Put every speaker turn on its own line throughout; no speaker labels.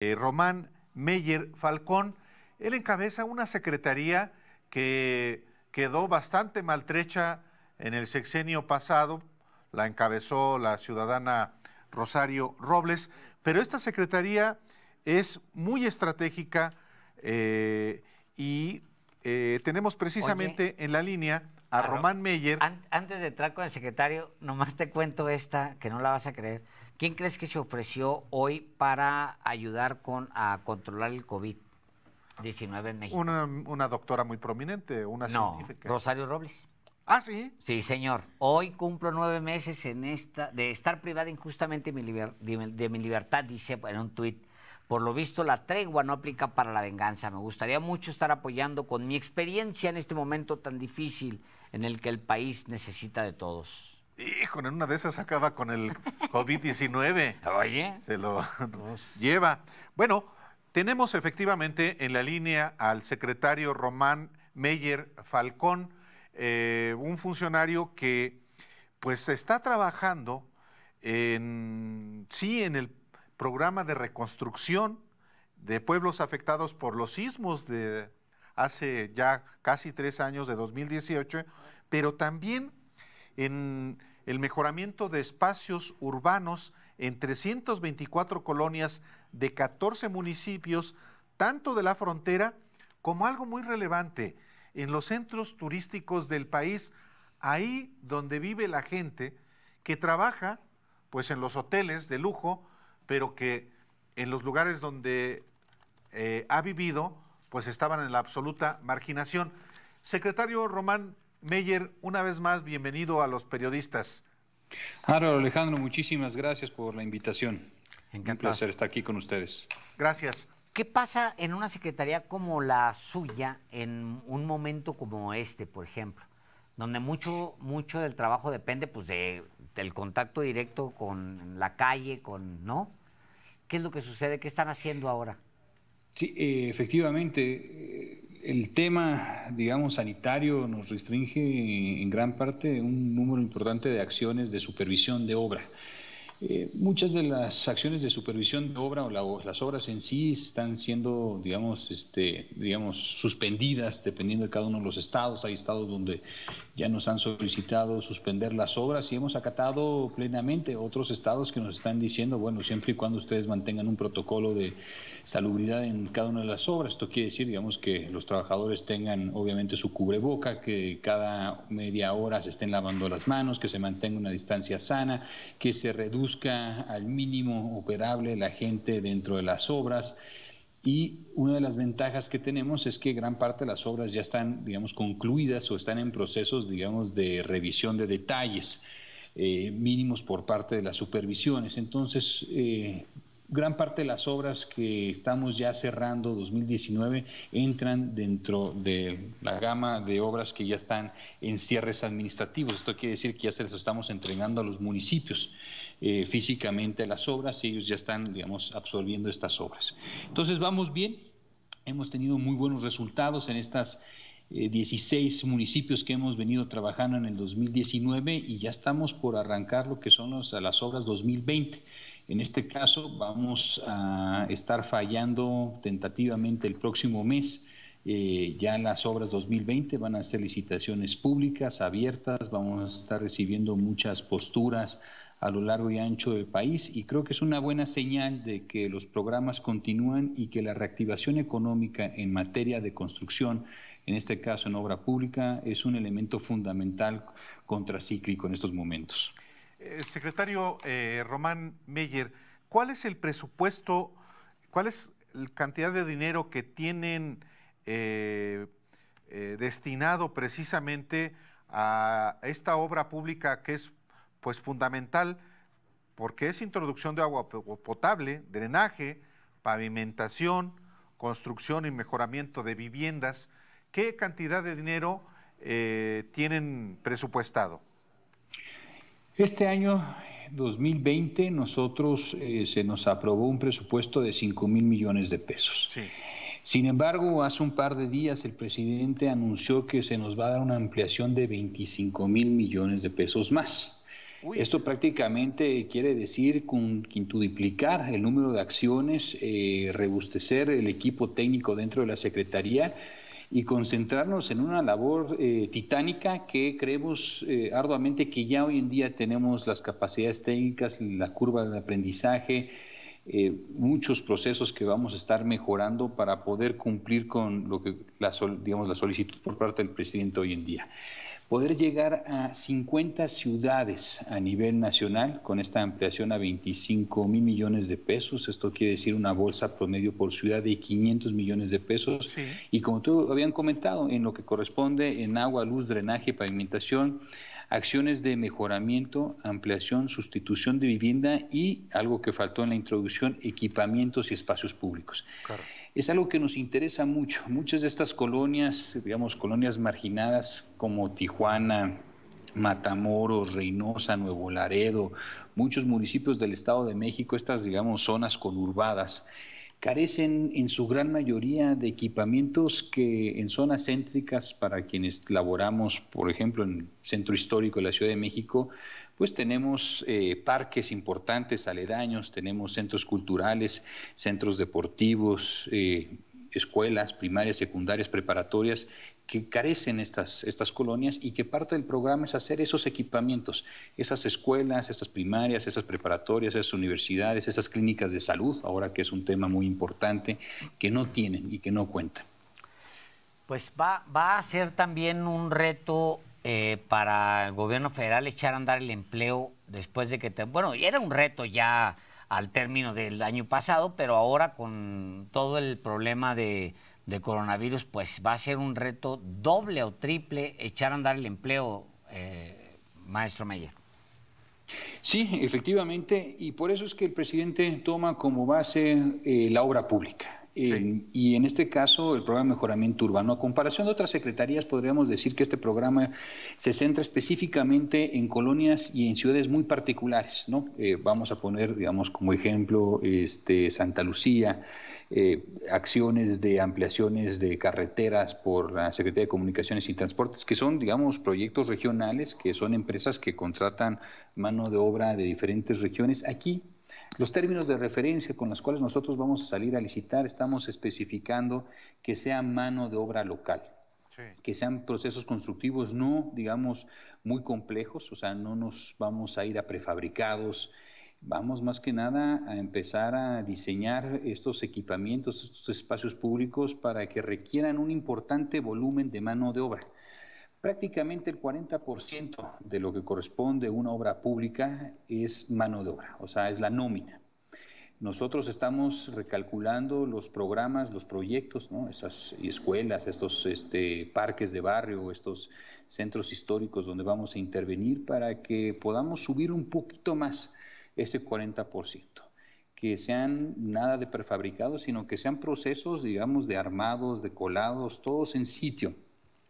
Eh, Román Meyer Falcón. Él encabeza una secretaría que quedó bastante maltrecha en el sexenio pasado, la encabezó la ciudadana Rosario Robles, pero esta secretaría es muy estratégica eh, y eh, tenemos precisamente
en la línea a, Román Meyer. antes de entrar con el secretario, nomás te cuento esta, que no la vas a creer. ¿Quién crees que se ofreció hoy para ayudar con, a controlar el COVID-19 en México? Una, doctora muy prominente, una no, científica. Rosario Robles. Ah, sí. Sí, señor. Hoy cumplo nueve meses en esta, de estar privada injustamente de mi libertad, dice en un tuit. Por lo visto, la tregua no aplica para la venganza. Me gustaría mucho estar apoyando con mi experiencia en este momento tan difícil en el que el país necesita de todos. Hijo en una de esas acaba con el COVID-19. Oye. Se lo pues. lleva.
Bueno, tenemos efectivamente en la línea al secretario Román Meyer Falcón, eh, un funcionario que pues está trabajando en, sí en el programa de reconstrucción de pueblos afectados por los sismos de hace ya casi tres años, de 2018, pero también en el mejoramiento de espacios urbanos en 324 colonias de 14 municipios, tanto de la frontera como algo muy relevante, en los centros turísticos del país, ahí donde vive la gente que trabaja pues en los hoteles de lujo pero que en los lugares donde eh, ha vivido, pues estaban en la absoluta marginación. Secretario Román Meyer, una vez más, bienvenido a los periodistas.
Álvaro Alejandro, muchísimas gracias por la invitación. Encantado. Un placer estar aquí con ustedes.
Gracias. ¿Qué pasa en una secretaría como la suya en un momento como este, por ejemplo? Donde mucho, mucho del trabajo depende pues, del contacto directo con la calle, con, ¿no? ¿Qué es lo que sucede? ¿Qué están haciendo ahora? Sí, eh, efectivamente, eh, el tema, digamos,
sanitario nos restringe en gran parte un número importante de acciones de supervisión de obra. Eh, muchas de las acciones de supervisión de obra o, las obras en sí están siendo, digamos, este, digamos, suspendidas dependiendo de cada uno de los estados. Hay estados donde ya nos han solicitado suspender las obras y hemos acatado plenamente otros estados que nos están diciendo, bueno, siempre y cuando ustedes mantengan un protocolo de salubridad en cada una de las obras. Esto quiere decir, digamos, que los trabajadores tengan obviamente su cubreboca, que cada media hora se estén lavando las manos, que se mantenga una distancia sana, que se reduce busca al mínimo operable la gente dentro de las obras. Y una de las ventajas que tenemos es que gran parte de las obras ya están, digamos, concluidas o están en procesos, digamos, de revisión de detalles eh, mínimos por parte de las supervisiones. Entonces, eh, gran parte de las obras que estamos ya cerrando 2019 entran dentro de la gama de obras que ya están en cierres administrativos. Esto quiere decir que ya se las estamos entregando a los municipios. Eh, físicamente las obras ellos ya están, digamos, absorbiendo estas obras. Entonces vamos bien, hemos tenido muy buenos resultados en estas 16 eh, municipios que hemos venido trabajando en el 2019 y ya estamos por arrancar lo que son las obras 2020. En este caso vamos a estar fallando tentativamente el próximo mes. Eh, ya las obras 2020 van a ser licitaciones públicas, abiertas, vamos a estar recibiendo muchas posturas a lo largo y ancho del país y creo que es una buena señal de que los programas continúan y que la reactivación económica en materia de construcción, en este caso en obra pública, es un elemento fundamental contracíclico en estos momentos. Eh,
secretario eh, Román Meyer, ¿cuál es el presupuesto, cuál es la cantidad de dinero que tienen eh, destinado precisamente a esta obra pública que es pues fundamental porque es introducción de agua potable, drenaje, pavimentación, construcción y mejoramiento de viviendas. ¿Qué cantidad de dinero eh, tienen presupuestado?
Este año 2020 nosotros eh, se nos aprobó un presupuesto de 5 mil millones de pesos. Sí. Sin embargo, hace un par de días el presidente anunció que se nos va a dar una ampliación de 25 mil millones de pesos más. Esto prácticamente quiere decir quintuplicar el número de acciones, eh, el equipo técnico dentro de la Secretaría y concentrarnos en una labor eh, titánica que creemos eh, arduamente que ya hoy en día tenemos las capacidades técnicas, la curva de aprendizaje, eh, muchos procesos que vamos a estar mejorando para poder cumplir con lo que la, digamos, la solicitud por parte del presidente hoy en día poder llegar a 50 ciudades a nivel nacional con esta ampliación a 25 mil millones de pesos. Esto quiere decir una bolsa promedio por ciudad de 500 millones de pesos. Y como tú habían comentado, en lo que corresponde en agua, luz, drenaje, pavimentación, acciones de mejoramiento, ampliación, sustitución de vivienda y algo que faltó en la introducción, equipamientos y espacios públicos. Claro es algo que nos interesa mucho. Muchas de estas colonias, digamos, colonias marginadas como Tijuana, Matamoros, Reynosa, Nuevo Laredo, muchos municipios del Estado de México, estas, digamos, zonas conurbadas, carecen en su gran mayoría de equipamientos que en zonas céntricas para quienes laboramos, por ejemplo, en el centro histórico de la Ciudad de México, pues tenemos eh, parques importantes aledaños, tenemos centros culturales, centros deportivos, eh, escuelas primarias, secundarias, preparatorias que carecen estas, estas colonias y que parte del programa es hacer esos equipamientos, esas escuelas, esas primarias, esas preparatorias, esas universidades, esas clínicas de salud, ahora que es un tema muy importante, que no tienen y que no cuentan.
Pues va, va a ser también un reto eh, para el gobierno federal echar a andar el empleo después de que... bueno, era un reto ya al término del año pasado, pero ahora con todo el problema de, coronavirus, pues va a ser un reto doble o triple echar a andar el empleo, eh, maestro Meyer.
Sí, efectivamente, y por eso es que el presidente toma como base eh, la obra pública. Eh, y en este caso, el programa de mejoramiento urbano. A comparación de otras secretarías, podríamos decir que este programa se centra específicamente en colonias y en ciudades muy particulares, ¿no? Eh, vamos a poner, digamos, como ejemplo, este, Santa Lucía, eh, acciones de ampliaciones de carreteras por la Secretaría de Comunicaciones y Transportes, que son, digamos, proyectos regionales, que son empresas que contratan mano de obra de diferentes regiones. Aquí los términos de referencia con los cuales nosotros vamos a salir a licitar, estamos especificando que sea mano de obra local. que sean procesos constructivos no, digamos, muy complejos, o sea, no nos vamos a ir a prefabricados, vamos más que nada a empezar a diseñar estos equipamientos, estos espacios públicos para que requieran un importante volumen de mano de obra. Prácticamente el 40% de lo que corresponde a una obra pública es mano de obra, o sea, es la nómina. Nosotros estamos recalculando los programas, los proyectos, esas escuelas, estos este, parques de barrio, estos centros históricos donde vamos a intervenir para que podamos subir un poquito más ese 40%, que sean nada de prefabricados, sino que sean procesos, digamos, de armados, de colados, todos en sitio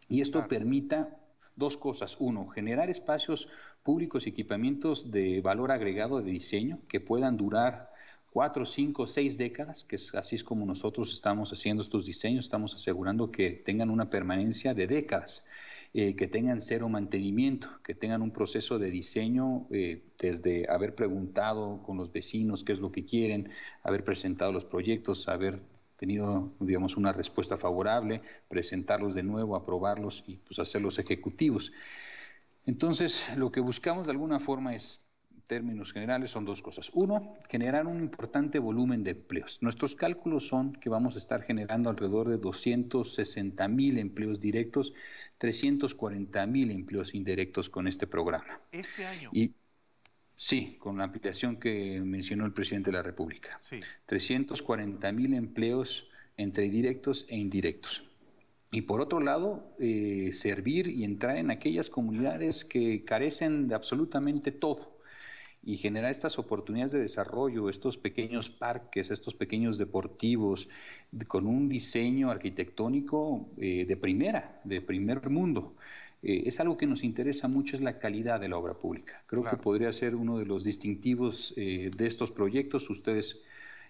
y esto permita dos cosas. Uno, generar espacios públicos y equipamientos de valor agregado de diseño que puedan durar cuatro, cinco, seis décadas, que es, así es como nosotros estamos haciendo estos diseños, estamos asegurando que tengan una permanencia de décadas, eh, que tengan cero mantenimiento, que tengan un proceso de diseño eh, desde haber preguntado con los vecinos qué es lo que quieren, haber presentado los proyectos, haber tenido, digamos, una respuesta favorable, presentarlos de nuevo, aprobarlos y pues hacerlos ejecutivos. Entonces, lo que buscamos de alguna forma es en términos generales son dos cosas. Uno, generar un importante volumen de empleos. Nuestros cálculos son que vamos a estar generando alrededor de 260 mil empleos directos, 340 mil empleos indirectos con este programa. Este año. Sí, con la ampliación que mencionó el presidente de la República. Sí. 340 mil empleos entre directos e indirectos. Y por otro lado, eh, servir y entrar en aquellas comunidades que carecen de absolutamente todo y generar estas oportunidades de desarrollo, estos pequeños parques, estos pequeños deportivos, con un diseño arquitectónico eh, de primera, de primer mundo. Eh, es algo que nos interesa mucho, es la calidad de la obra pública. Creo que podría ser uno de los distintivos eh, de estos proyectos. Ustedes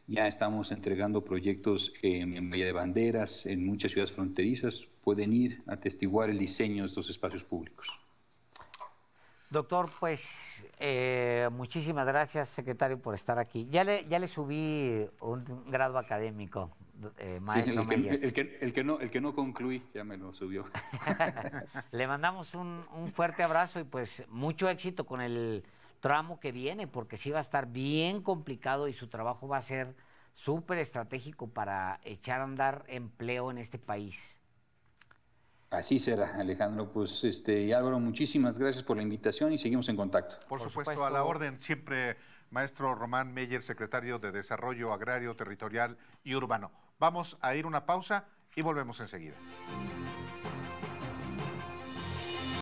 ya estamos entregando proyectos en medio de Banderas, en muchas ciudades fronterizas. Pueden ir a atestiguar el diseño de estos espacios públicos.
Doctor, pues eh, muchísimas gracias, secretario, por estar aquí. Ya le, ya le subí un grado académico
eh, maestro el, que, no, el que no concluí ya me lo subió.
Le mandamos un, fuerte abrazo y pues mucho éxito con el tramo que viene, porque sí va a estar bien complicado y su trabajo va a ser súper estratégico para echar a andar empleo en este país.
Así será, Alejandro. Pues este, y Álvaro, muchísimas gracias por la invitación y seguimos en contacto. Por,
supuesto, a la orden,
siempre maestro Román Meyer, secretario de Desarrollo Agrario, Territorial y Urbano. Vamos a ir una pausa y volvemos enseguida.